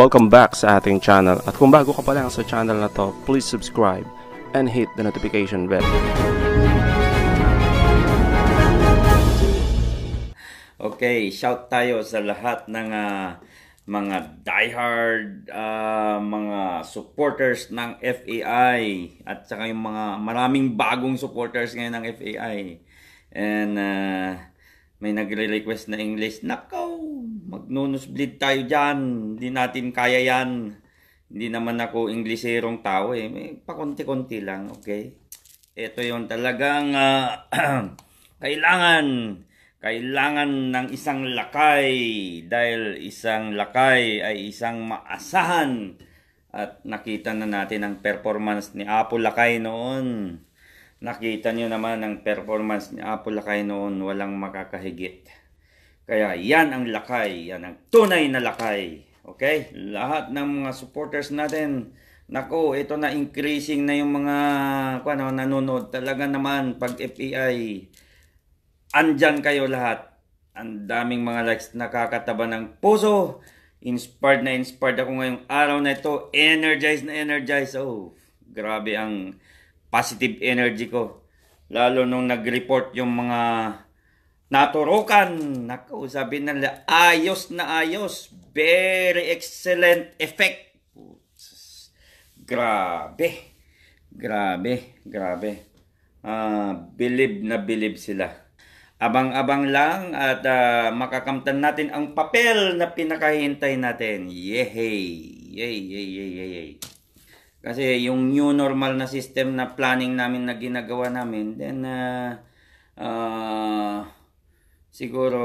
Welcome back sa ating channel at kung bago ka pa lang sa channel na to, please subscribe and hit the notification bell. Okay, shout tayo sa lahat ng uh, mga diehard uh, mga supporters ng FAI at saka yung mga maraming bagong supporters ngayon ng FAI. And uh, may nagre-request na English. Nakaw! Magnunosbleed tayo dyan. Hindi natin kaya yan. Hindi naman ako Inglesero'ng tao eh. May pakonti-konti lang, okay? Ito yon talagang uh, kailangan. Kailangan ng isang lakay. Dahil isang lakay ay isang maasahan. At nakita na natin ang performance ni Apo Lakay noon. Nakita niyo naman ang performance ni Apo Lakay noon. Walang makakahigit. Kaya yan ang lakay, yan ang tunay na lakay. Okay? Lahat ng mga supporters natin, nako, ito na increasing na yung mga ano, nanonood. Talaga naman, pag FEI, andyan kayo lahat. Ang daming mga likes nakakataba ng puso. Inspired na inspired ako ngayong araw na ito. Energized na energized. Oh, grabe ang positive energy ko. Lalo nung nag-report yung mga naturukan. nakausabin sabi nila, ayos na ayos. Very excellent effect. Grabe. Grabe. Grabe. Uh, bilib na bilib sila. Abang-abang lang at uh, makakamtan natin ang papel na pinakahintay natin. Yehey! Yay, yay, yay, yay, yay. Kasi yung new normal na system na planning namin na ginagawa namin, then uh, uh, siguro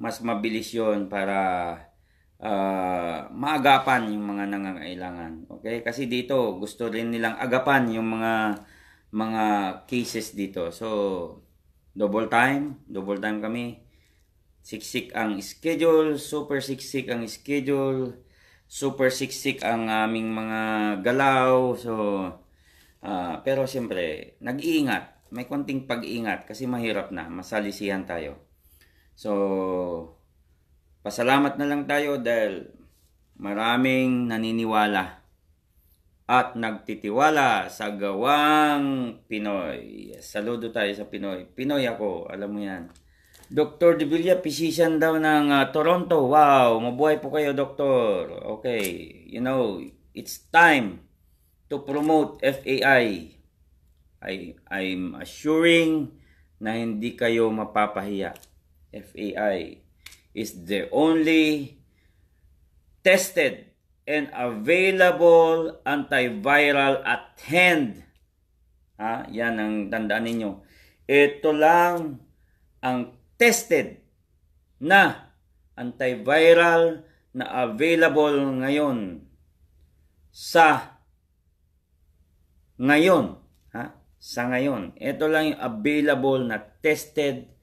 mas mabilis yon para uh, maagapan yung mga nangangailangan. Okay? Kasi dito, gusto rin nilang agapan yung mga mga cases dito. So, double time. Double time kami. Siksik ang schedule. Super siksik ang schedule. Super siksik ang aming mga galaw. So, uh, pero siyempre, nag-iingat. May konting pag-iingat kasi mahirap na. Masalisihan tayo. So, pasalamat na lang tayo dahil maraming naniniwala at nagtitiwala sa gawang Pinoy. Saludo tayo sa Pinoy. Pinoy ako, alam mo yan. Dr. De Villa, physician daw ng uh, Toronto. Wow, mabuhay po kayo, doktor. Okay, you know, it's time to promote FAI. I, I'm assuring na hindi kayo mapapahiya. FAI is the only tested and available antiviral at hand. Ah, Yan ang tandaan ninyo. Ito lang ang tested na antiviral na available ngayon sa ngayon. Ha? Sa ngayon. Ito lang yung available na tested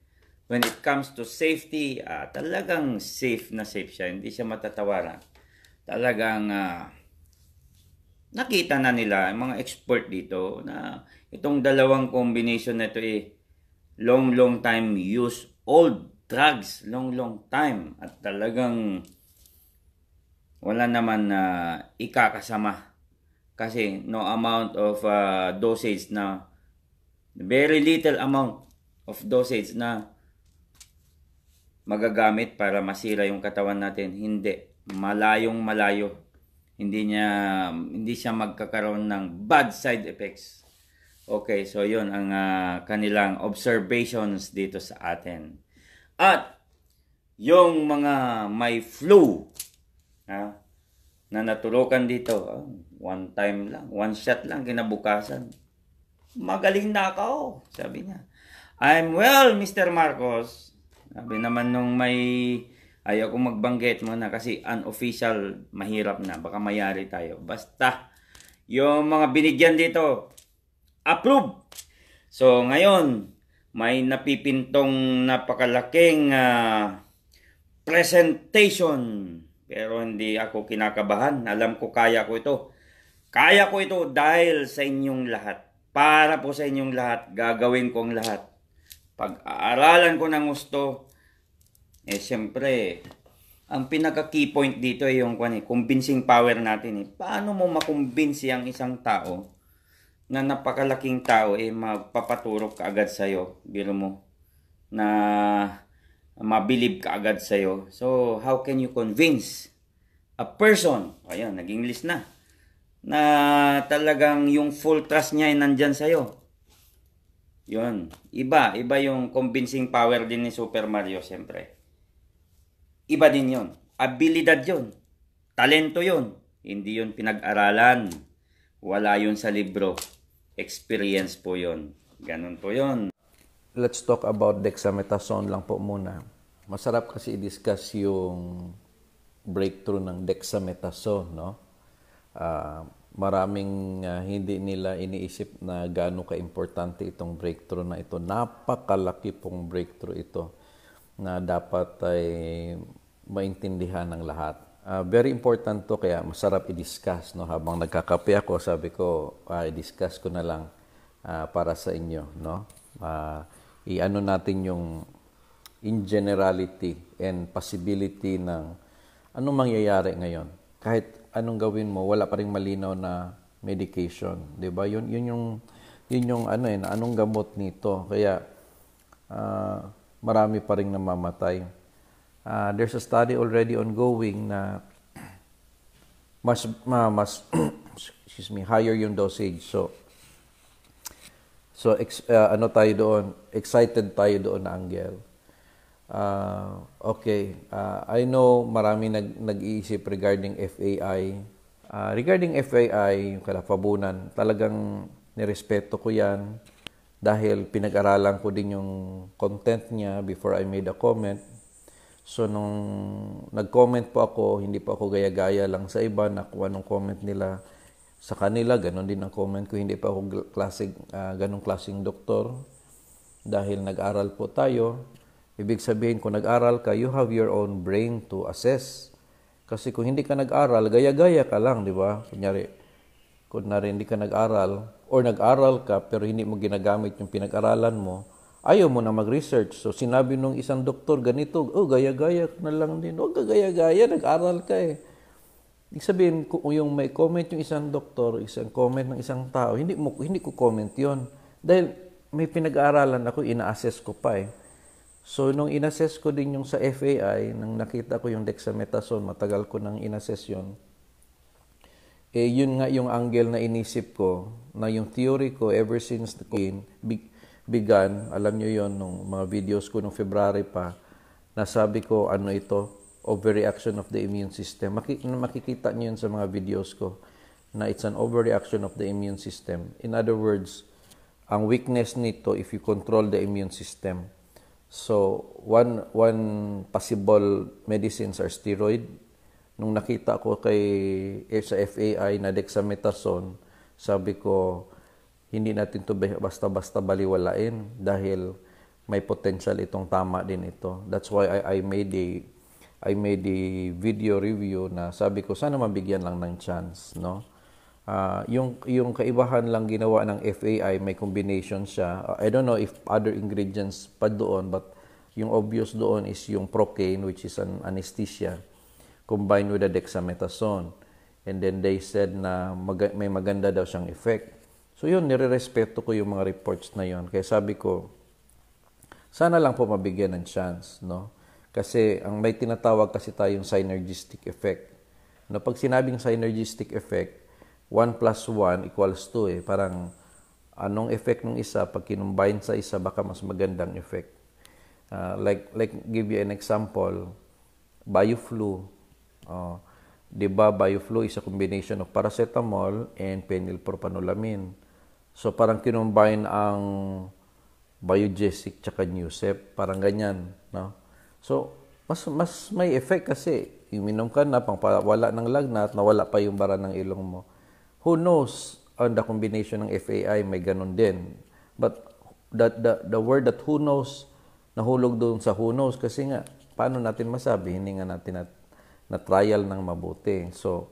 when it comes to safety, uh, talagang safe na safe siya. Hindi siya matatawaran. Talagang uh, nakita na nila, mga expert dito, na itong dalawang combination na ito eh, long long time use, old drugs, long long time. At talagang wala naman na uh, ikakasama. Kasi no amount of uh, dosage na, very little amount of dosage na magagamit para masira yung katawan natin. Hindi. Malayong malayo. Hindi niya hindi siya magkakaroon ng bad side effects. Okay, so 'yun ang uh, kanilang observations dito sa atin. At yung mga may flu ha, na natulokan dito, ha, ah, one time lang, one shot lang kinabukasan. Magaling na ako, sabi niya. I'm well, Mr. Marcos. Sabi naman nung may ayaw kong magbanggit muna kasi unofficial, mahirap na. Baka mayari tayo. Basta yung mga binigyan dito, approve. So ngayon, may napipintong napakalaking uh, presentation. Pero hindi ako kinakabahan. Alam ko kaya ko ito. Kaya ko ito dahil sa inyong lahat. Para po sa inyong lahat, gagawin ko ang lahat pag-aaralan ko ng gusto, eh siyempre, ang pinaka key point dito ay yung kwan, eh, convincing power natin. Eh. Paano mo makumbinsi ang isang tao na napakalaking tao eh magpapaturok ka agad sa'yo, biro mo, na mabilib ka agad sa'yo. So, how can you convince a person, ayun, naging list na, na talagang yung full trust niya ay nandyan sa'yo. Yun. Iba. Iba yung convincing power din ni Super Mario, siyempre. Iba din yon Abilidad yon Talento yon Hindi yon pinag-aralan. Wala yon sa libro. Experience po yon Ganun po yon Let's talk about dexamethasone lang po muna. Masarap kasi i-discuss yung breakthrough ng dexamethasone, no? Uh, maraming uh, hindi nila iniisip na gaano kaimportante itong breakthrough na ito. Napakalaki pong breakthrough ito na dapat ay maintindihan ng lahat. Uh, very important to kaya masarap i-discuss no habang nagkakape ako sabi ko uh, i-discuss ko na lang uh, para sa inyo no. Uh, i natin yung in generality and possibility ng anong mangyayari ngayon. Kahit anong gawin mo, wala pa ring malinaw na medication, 'di ba? Yun yun yung yun yung ano eh, anong gamot nito. Kaya uh, marami pa ring namamatay. Uh, there's a study already ongoing na mas uh, mas excuse me, higher yung dosage. So So ex, uh, ano tayo doon? Excited tayo doon na anggel. Uh, okay, uh, I know marami nag, nag-iisip regarding FAI. Uh, ah, regarding FAI, yung kalapabunan, talagang nirespeto ko yan dahil pinag-aralan ko din yung content niya before I made a comment. So, nung nag-comment po ako, hindi po ako gaya-gaya lang sa iba, na nakuha ng comment nila sa kanila, ganun din ang comment ko, hindi pa ako klase, uh, ganong klaseng doktor dahil nag-aral po tayo Ibig sabihin, kung nag-aral ka, you have your own brain to assess. Kasi kung hindi ka nag-aral, gaya-gaya ka lang, di ba? Kunyari, kunyari hindi ka nag-aral, or nag-aral ka pero hindi mo ginagamit yung pinag-aralan mo, ayaw mo na mag-research. So, sinabi nung isang doktor, ganito, oh, gaya-gaya ka na lang din. Huwag ka gaya-gaya, nag-aral ka eh. Ibig sabihin, kung yung may comment yung isang doktor, isang comment ng isang tao, hindi, mo, hindi ko comment yon Dahil may pinag-aaralan ako, ina-assess ko pa eh. So, nung inassess ko din yung sa FAI, nang nakita ko yung dexamethasone, matagal ko nang inassess yun, eh, yun nga yung angle na inisip ko, na yung theory ko ever since the Queen big, began, alam nyo yon nung mga videos ko nung February pa, nasabi ko ano ito, overreaction of the immune system. Maki, makikita nyo yun sa mga videos ko na it's an overreaction of the immune system. In other words, ang weakness nito if you control the immune system. So, one, one possible medicines are steroid. Nung nakita ko kay, eh, sa FAI na dexamethasone, sabi ko, hindi natin to basta-basta baliwalain dahil may potential itong tama din ito. That's why I, I made a I made a video review na sabi ko sana mabigyan lang ng chance, no? Uh, yung, yung kaibahan lang ginawa ng FAI, may combination siya. Uh, I don't know if other ingredients pa doon, but yung obvious doon is yung procaine, which is an anesthesia, combined with a dexamethasone. And then they said na mag- may maganda daw siyang effect. So yun, nirerespeto ko yung mga reports na yun. Kaya sabi ko, sana lang po mabigyan ng chance, no? Kasi ang may tinatawag kasi tayong synergistic effect. No, pag sinabing synergistic effect, 1 plus 1 equals 2 eh. Parang anong effect ng isa pag kinumbine sa isa baka mas magandang effect. Uh, like like give you an example, Bioflu. Oh, 'di ba Bioflu is a combination of paracetamol and penylpropanolamin. So parang kinumbine ang biogesic tsaka newsep, parang ganyan, no? So mas mas may effect kasi iminom ka na pang wala ng lagnat, nawala pa yung bara ng ilong mo Who knows on the combination ng FAI may ganun din. But that the, the word that who knows, nahulog doon sa who knows kasi nga, paano natin masabi? Hindi nga natin na, na trial ng mabuti. So,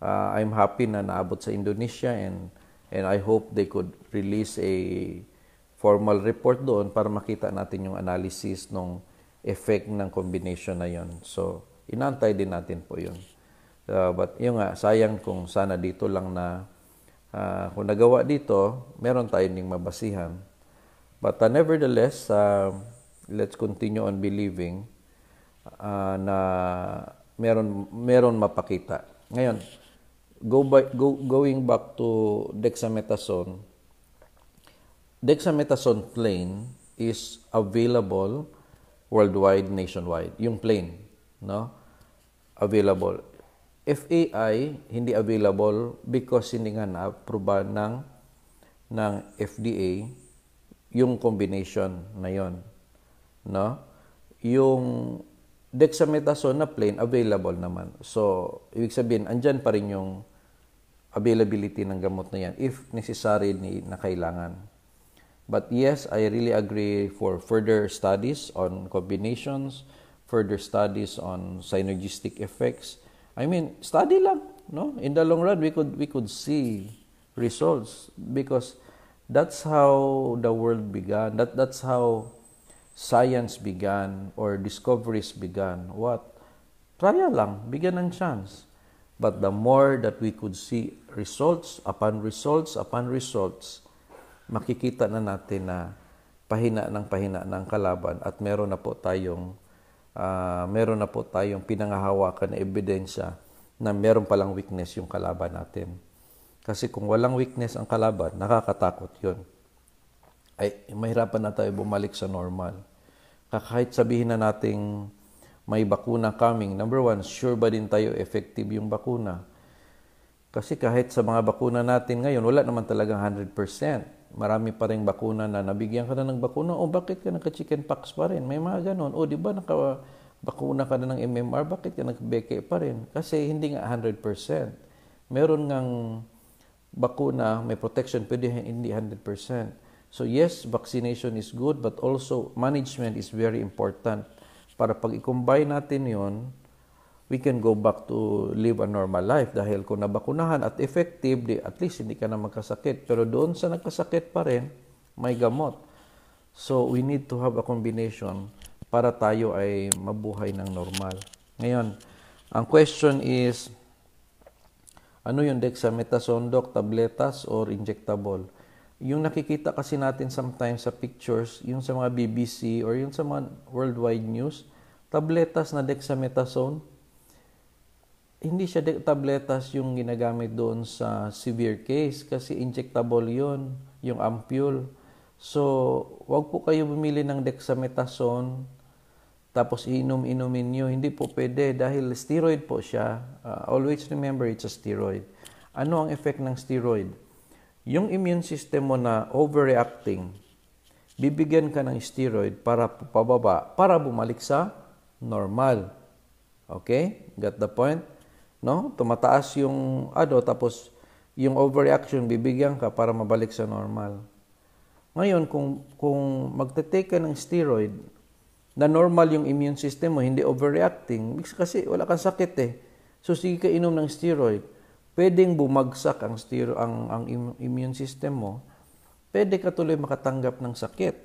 uh, I'm happy na naabot sa Indonesia and and I hope they could release a formal report doon para makita natin yung analysis ng effect ng combination na yon. So, inantay din natin po yun. Uh, but yun nga, sayang kung sana dito lang na uh, kung nagawa dito, meron tayo ding mabasihan. But uh, nevertheless, uh, let's continue on believing uh, na meron meron mapakita. Ngayon, go by, go, going back to dexamethasone, dexamethasone plain is available worldwide, nationwide. Yung plain, no? Available. FAI hindi available because hindi nga na-approve ng, ng FDA yung combination na yon. No? Yung dexamethasone na plain available naman. So, ibig sabihin, andyan pa rin yung availability ng gamot na yan if necessary ni, na kailangan. But yes, I really agree for further studies on combinations, further studies on synergistic effects, I mean, study lang, no? In the long run, we could we could see results because that's how the world began. That that's how science began or discoveries began. What? Try lang, bigyan ng chance. But the more that we could see results upon results upon results, makikita na natin na pahina ng pahina ng kalaban at meron na po tayong uh, meron na po tayong pinangahawakan na ebidensya na meron palang weakness yung kalaban natin. Kasi kung walang weakness ang kalaban, nakakatakot yun. Ay, mahirapan na tayo bumalik sa normal. Kahit sabihin na nating may bakuna coming, number one, sure ba din tayo effective yung bakuna? Kasi kahit sa mga bakuna natin ngayon, wala naman talagang 100% marami pa rin bakuna na nabigyan ka na ng bakuna, o bakit ka nagka-chicken pox pa rin? May mga ganun. O di ba naka bakuna ka na ng MMR, bakit ka nagbeke pa rin? Kasi hindi nga 100%. Meron ngang bakuna, may protection, pwede hindi 100%. So yes, vaccination is good, but also management is very important. Para pag i-combine natin yon we can go back to live a normal life dahil kung nabakunahan at effective, di, at least hindi ka na magkasakit. Pero doon sa nagkasakit pa rin, may gamot. So we need to have a combination para tayo ay mabuhay ng normal. Ngayon, ang question is, ano yung dexamethasone, doc, tabletas or injectable? Yung nakikita kasi natin sometimes sa pictures, yung sa mga BBC or yung sa mga worldwide news, tabletas na dexamethasone, hindi siya tabletas yung ginagamit doon sa severe case kasi injectable yon yung ampule. So, wag po kayo bumili ng dexamethasone tapos iinom-inumin nyo. Hindi po pwede dahil steroid po siya. Uh, always remember it's a steroid. Ano ang effect ng steroid? Yung immune system mo na overreacting, bibigyan ka ng steroid para pababa, para bumalik sa normal. Okay? Got the point? no? Tumataas yung ano, tapos yung overreaction, bibigyan ka para mabalik sa normal. Ngayon, kung, kung magte-take ka ng steroid, na normal yung immune system mo, hindi overreacting, kasi wala kang sakit eh. So, sige ka inom ng steroid, pwedeng bumagsak ang, stero, ang, ang immune system mo, pwede ka tuloy makatanggap ng sakit,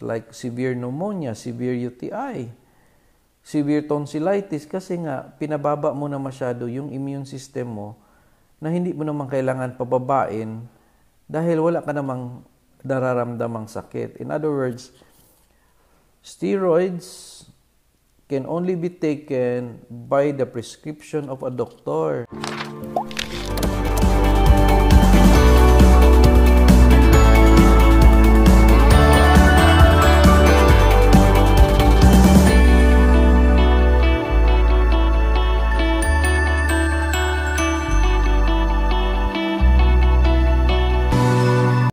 like severe pneumonia, severe UTI, severe tonsillitis kasi nga pinababa mo na masyado yung immune system mo na hindi mo naman kailangan pababain dahil wala ka namang nararamdamang sakit. In other words, steroids can only be taken by the prescription of a doctor.